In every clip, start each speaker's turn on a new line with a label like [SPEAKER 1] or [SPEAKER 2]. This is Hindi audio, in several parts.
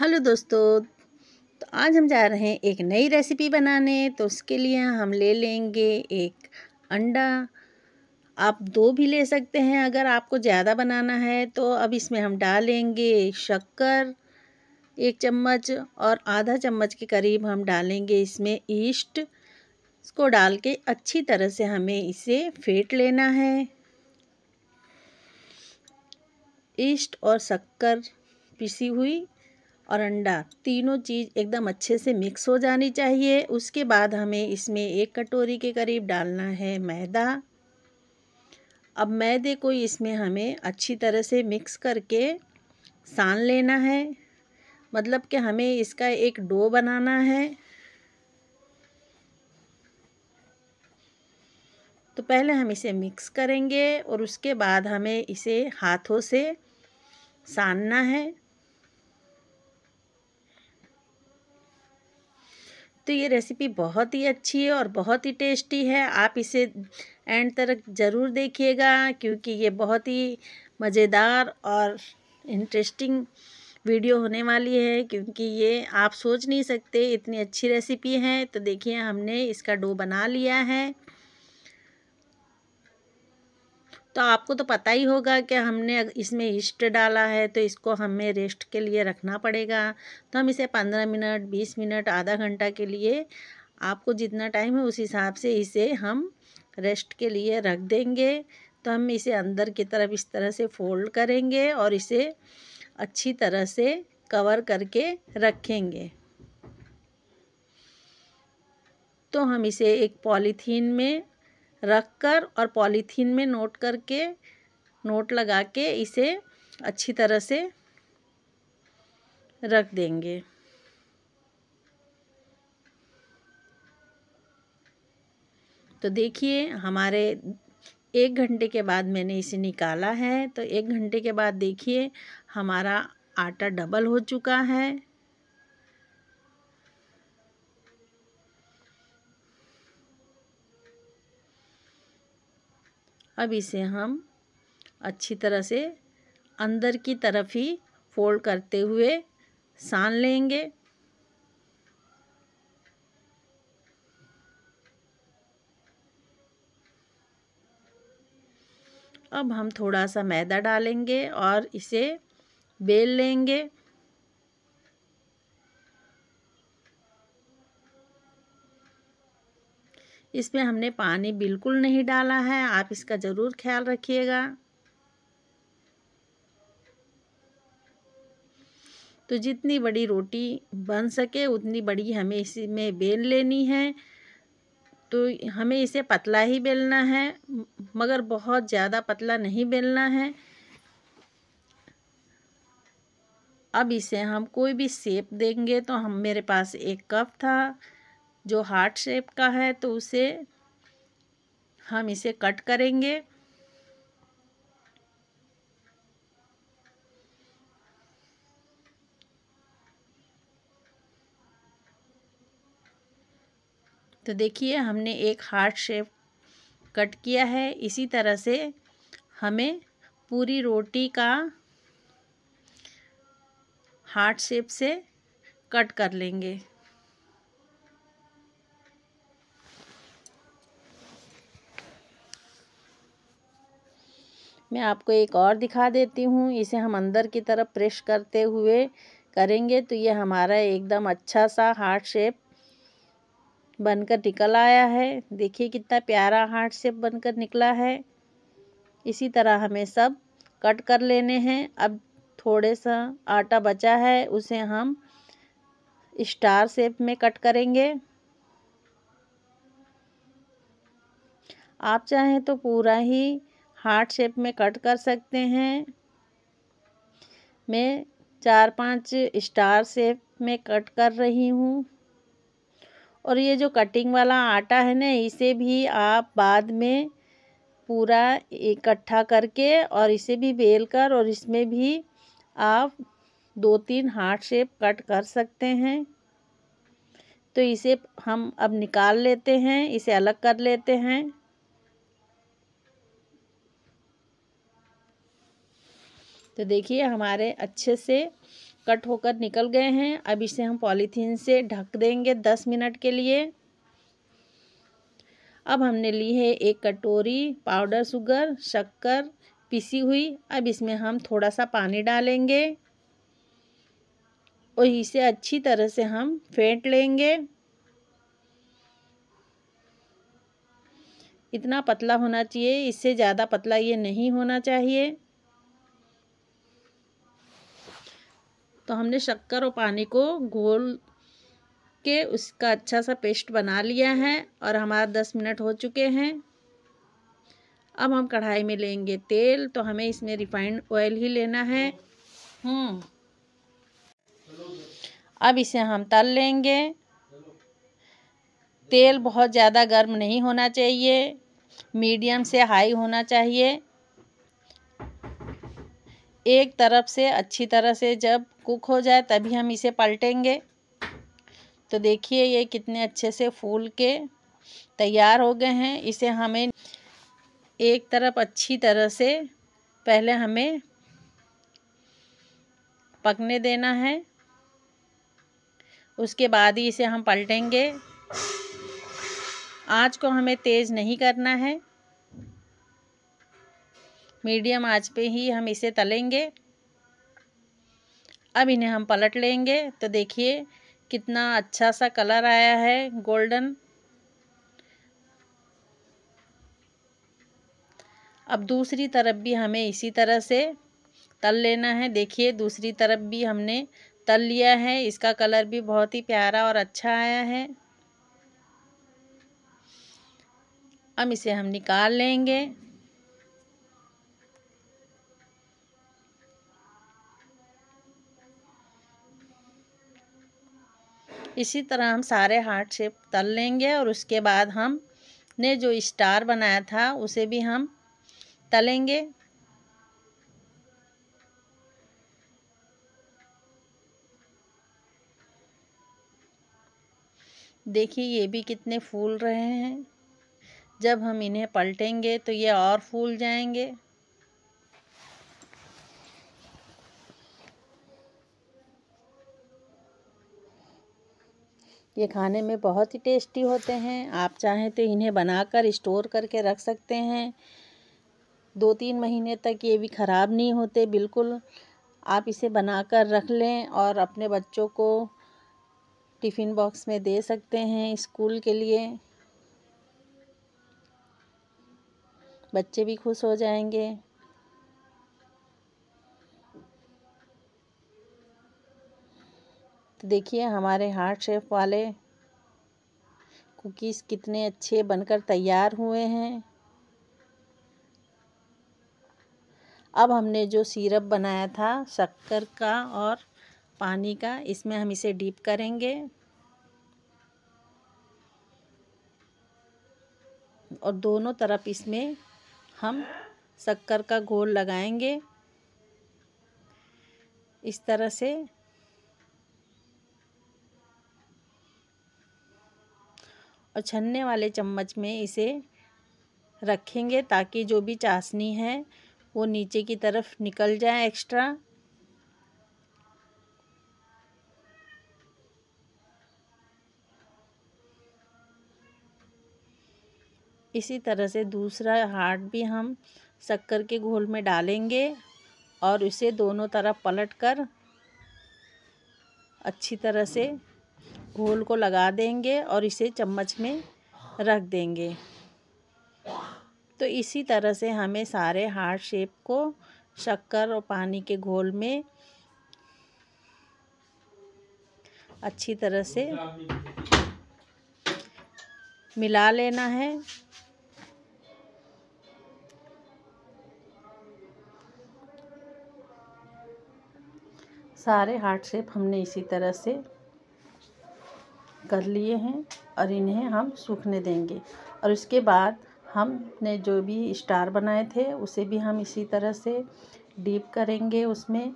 [SPEAKER 1] हेलो दोस्तों तो आज हम जा रहे हैं एक नई रेसिपी बनाने तो उसके लिए हम ले लेंगे एक अंडा आप दो भी ले सकते हैं अगर आपको ज़्यादा बनाना है तो अब इसमें हम डालेंगे शक्कर एक चम्मच और आधा चम्मच के करीब हम डालेंगे इसमें ईस्ट इसको डाल के अच्छी तरह से हमें इसे फेंट लेना है ईस्ट और शक्कर पिसी हुई और अंडा तीनों चीज़ एकदम अच्छे से मिक्स हो जानी चाहिए उसके बाद हमें इसमें एक कटोरी के करीब डालना है मैदा अब मैदे को इसमें हमें अच्छी तरह से मिक्स करके सान लेना है मतलब कि हमें इसका एक डो बनाना है तो पहले हम इसे मिक्स करेंगे और उसके बाद हमें इसे हाथों से सानना है तो ये रेसिपी बहुत ही अच्छी है और बहुत ही टेस्टी है आप इसे एंड तक ज़रूर देखिएगा क्योंकि ये बहुत ही मज़ेदार और इंटरेस्टिंग वीडियो होने वाली है क्योंकि ये आप सोच नहीं सकते इतनी अच्छी रेसिपी है तो देखिए हमने इसका डो बना लिया है तो आपको तो पता ही होगा कि हमने इसमें ईस्ट डाला है तो इसको हमें रेस्ट के लिए रखना पड़ेगा तो हम इसे पंद्रह मिनट बीस मिनट आधा घंटा के लिए आपको जितना टाइम है उस हिसाब से इसे हम रेस्ट के लिए रख देंगे तो हम इसे अंदर की तरफ इस तरह से फोल्ड करेंगे और इसे अच्छी तरह से कवर करके रखेंगे तो हम इसे एक पॉलीथीन में रख कर और पॉलीथीन में नोट करके नोट लगा के इसे अच्छी तरह से रख देंगे तो देखिए हमारे एक घंटे के बाद मैंने इसे निकाला है तो एक घंटे के बाद देखिए हमारा आटा डबल हो चुका है अब इसे हम अच्छी तरह से अंदर की तरफ ही फोल्ड करते हुए सान लेंगे अब हम थोड़ा सा मैदा डालेंगे और इसे बेल लेंगे इसमें हमने पानी बिल्कुल नहीं डाला है आप इसका ज़रूर ख्याल रखिएगा तो जितनी बड़ी रोटी बन सके उतनी बड़ी हमें इसी में बेल लेनी है तो हमें इसे पतला ही बेलना है मगर बहुत ज़्यादा पतला नहीं बेलना है अब इसे हम कोई भी सेप देंगे तो हम मेरे पास एक कप था जो हार्ट शेप का है तो उसे हम इसे कट करेंगे तो देखिए हमने एक हार्ट शेप कट किया है इसी तरह से हमें पूरी रोटी का हार्ट शेप से कट कर लेंगे मैं आपको एक और दिखा देती हूँ इसे हम अंदर की तरफ प्रेस करते हुए करेंगे तो ये हमारा एकदम अच्छा सा हार्ट शेप बनकर निकल आया है देखिए कितना प्यारा हार्ट शेप बनकर निकला है इसी तरह हमें सब कट कर लेने हैं अब थोड़े सा आटा बचा है उसे हम स्टार शेप में कट करेंगे आप चाहें तो पूरा ही हार्ट शेप में कट कर सकते हैं मैं चार पांच स्टार शेप में कट कर रही हूँ और ये जो कटिंग वाला आटा है ना इसे भी आप बाद में पूरा इकट्ठा करके और इसे भी बेल कर और इसमें भी आप दो तीन हार्ट शेप कट कर सकते हैं तो इसे हम अब निकाल लेते हैं इसे अलग कर लेते हैं तो देखिए हमारे अच्छे से कट होकर निकल गए हैं अब इसे हम पॉलीथीन से ढक देंगे दस मिनट के लिए अब हमने ली है एक कटोरी पाउडर शुगर शक्कर पिसी हुई अब इसमें हम थोड़ा सा पानी डालेंगे और इसे अच्छी तरह से हम फेंट लेंगे इतना पतला होना चाहिए इससे ज़्यादा पतला ये नहीं होना चाहिए तो हमने शक्कर और पानी को घोल के उसका अच्छा सा पेस्ट बना लिया है और हमारा दस मिनट हो चुके हैं अब हम कढ़ाई में लेंगे तेल तो हमें इसमें रिफाइंड ऑयल ही लेना है हम्म। अब इसे हम तल लेंगे तेल बहुत ज़्यादा गर्म नहीं होना चाहिए मीडियम से हाई होना चाहिए एक तरफ से अच्छी तरह से जब कुक हो जाए तभी हम इसे पलटेंगे तो देखिए ये कितने अच्छे से फूल के तैयार हो गए हैं इसे हमें एक तरफ अच्छी तरह से पहले हमें पकने देना है उसके बाद ही इसे हम पलटेंगे आँच को हमें तेज़ नहीं करना है मीडियम आंच पे ही हम इसे तलेंगे अब इन्हें हम पलट लेंगे तो देखिए कितना अच्छा सा कलर आया है गोल्डन अब दूसरी तरफ भी हमें इसी तरह से तल लेना है देखिए दूसरी तरफ भी हमने तल लिया है इसका कलर भी बहुत ही प्यारा और अच्छा आया है अब इसे हम निकाल लेंगे इसी तरह हम सारे हार्ट शेप तल लेंगे और उसके बाद हम ने जो स्टार बनाया था उसे भी हम तलेंगे देखिए ये भी कितने फूल रहे हैं जब हम इन्हें पलटेंगे तो ये और फूल जाएंगे ये खाने में बहुत ही टेस्टी होते हैं आप चाहें तो इन्हें बनाकर स्टोर करके रख सकते हैं दो तीन महीने तक ये भी ख़राब नहीं होते बिल्कुल आप इसे बनाकर रख लें और अपने बच्चों को टिफ़िन बॉक्स में दे सकते हैं स्कूल के लिए बच्चे भी खुश हो जाएंगे तो देखिए हमारे हार्ट शेप वाले कुकीज़ कितने अच्छे बनकर तैयार हुए हैं अब हमने जो सिरप बनाया था शक्कर का और पानी का इसमें हम इसे डीप करेंगे और दोनों तरफ इसमें हम शक्कर का घोल लगाएंगे इस तरह से और छन्ने वाले चम्मच में इसे रखेंगे ताकि जो भी चाशनी है वो नीचे की तरफ निकल जाए एक्स्ट्रा इसी तरह से दूसरा हार्ट भी हम शक्कर के घोल में डालेंगे और इसे दोनों तरफ पलट कर अच्छी तरह से घोल को लगा देंगे और इसे चम्मच में रख देंगे तो इसी तरह से हमें सारे हार्ट शेप को शक्कर और पानी के घोल में अच्छी तरह से मिला लेना है सारे हार्ट शेप हमने इसी तरह से कर लिए हैं और इन्हें हम सूखने देंगे और उसके बाद हमने जो भी स्टार बनाए थे उसे भी हम इसी तरह से डीप करेंगे उसमें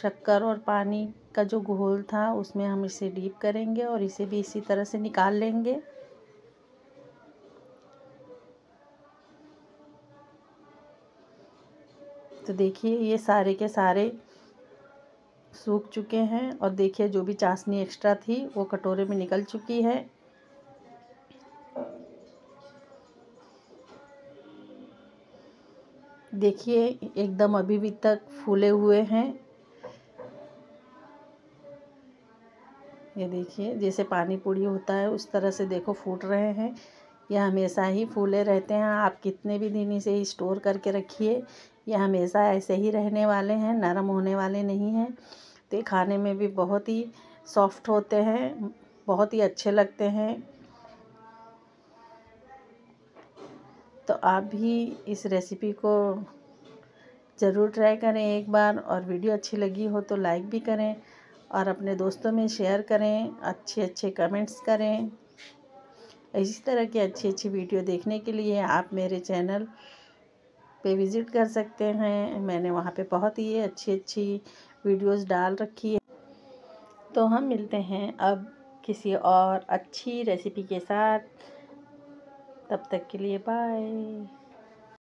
[SPEAKER 1] शक्कर और पानी का जो घोल था उसमें हम इसे डीप करेंगे और इसे भी इसी तरह से निकाल लेंगे तो देखिए ये सारे के सारे सूख चुके हैं और देखिए जो भी चाशनी एक्स्ट्रा थी वो कटोरे में निकल चुकी है देखिए एकदम अभी भी तक फूले हुए हैं ये देखिए जैसे पानी पूड़ी होता है उस तरह से देखो फूट रहे हैं यह हमेशा ही फूले रहते हैं आप कितने भी दिन इसे स्टोर करके रखिए यह हमेशा ऐसे ही रहने वाले हैं नरम होने वाले नहीं हैं तो ये खाने में भी बहुत ही सॉफ्ट होते हैं बहुत ही अच्छे लगते हैं तो आप भी इस रेसिपी को ज़रूर ट्राई करें एक बार और वीडियो अच्छी लगी हो तो लाइक भी करें और अपने दोस्तों में शेयर करें अच्छे अच्छे कमेंट्स करें इसी तरह की अच्छी अच्छी वीडियो देखने के लिए आप मेरे चैनल पे विज़िट कर सकते हैं मैंने वहाँ पे बहुत ही अच्छी अच्छी वीडियोस डाल रखी है तो हम मिलते हैं अब किसी और अच्छी रेसिपी के साथ तब तक के लिए बाय